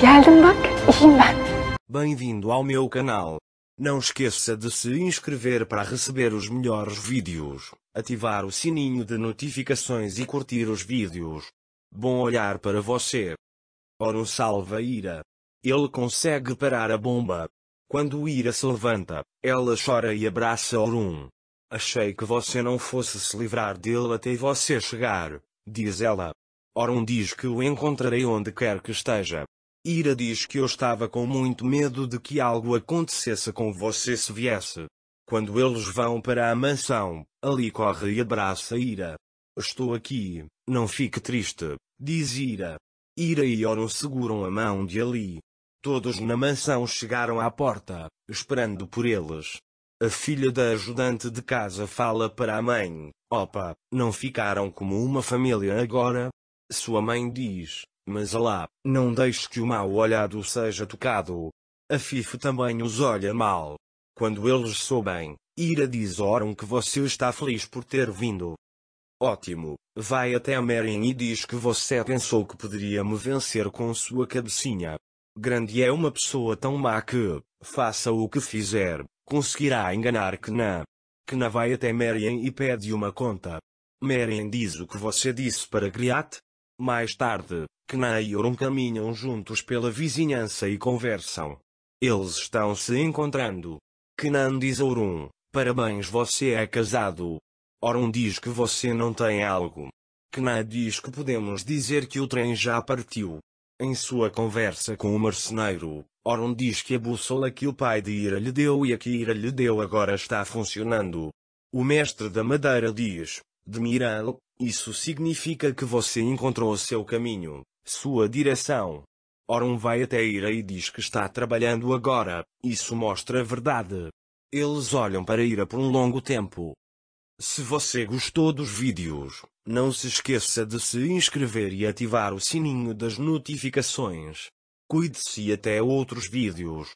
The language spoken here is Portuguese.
Geldim bak, iyiyim ben. Bem-vindo ao meu canal. Não esqueça de se inscrever para receber os melhores vídeos, ativar o sininho de notificações e curtir os vídeos. Bom olhar para você. Oro salva Ira. Ele consegue parar a bomba. Quando Ira se levanta, ela chora e abraça Orun. Achei que você não fosse se livrar dele até você chegar, diz ela. Orun diz que o encontrarei onde quer que esteja. Ira diz que eu estava com muito medo de que algo acontecesse com você se viesse. Quando eles vão para a mansão, ali corre e abraça Ira. Estou aqui, não fique triste, diz Ira. Ira e Oro seguram a mão de Ali. Todos na mansão chegaram à porta, esperando por eles. A filha da ajudante de casa fala para a mãe: Opa, não ficaram como uma família agora? Sua mãe diz: mas Alá, não deixe que o mau olhado seja tocado. A FIF também os olha mal. Quando eles soubem, Ira diz oram que você está feliz por ter vindo. Ótimo, vai até a Merin e diz que você pensou que poderia me vencer com sua cabecinha. Grande é uma pessoa tão má que, faça o que fizer, conseguirá enganar Kna. Kna vai até Meryn e pede uma conta. Meryn diz o que você disse para Griat. Mais tarde, e Nairon caminham juntos pela vizinhança e conversam. Eles estão se encontrando. Kenan diz a Orun, parabéns você é casado. Orun diz que você não tem algo. Kenan diz que podemos dizer que o trem já partiu. Em sua conversa com o marceneiro, Orun diz que a bússola que o pai de Ira lhe deu e a que Ira lhe deu agora está funcionando. O mestre da madeira diz, de Miral, isso significa que você encontrou seu caminho. Sua direção. Orum vai até Ira e diz que está trabalhando agora, isso mostra a verdade. Eles olham para Ira por um longo tempo. Se você gostou dos vídeos, não se esqueça de se inscrever e ativar o sininho das notificações. Cuide-se e até outros vídeos.